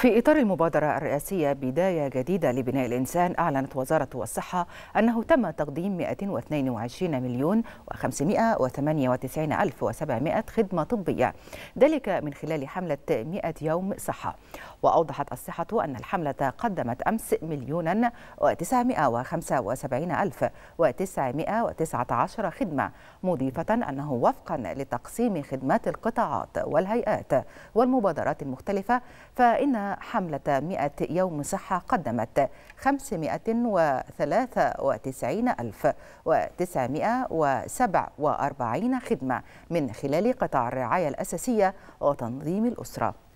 في إطار المبادرة الرئاسية بداية جديدة لبناء الإنسان أعلنت وزارة الصحة أنه تم تقديم 122 مليون و598 ألف و700 خدمة طبية ذلك من خلال حملة 100 يوم صحة وأوضحت الصحة أن الحملة قدمت أمس مليونا و975 ألف و919 خدمة مضيفة أنه وفقا لتقسيم خدمات القطاعات والهيئات والمبادرات المختلفة فإن أن حملة 100 يوم صحة قدمت 593947 خدمة من خلال قطاع الرعاية الأساسية وتنظيم الأسرة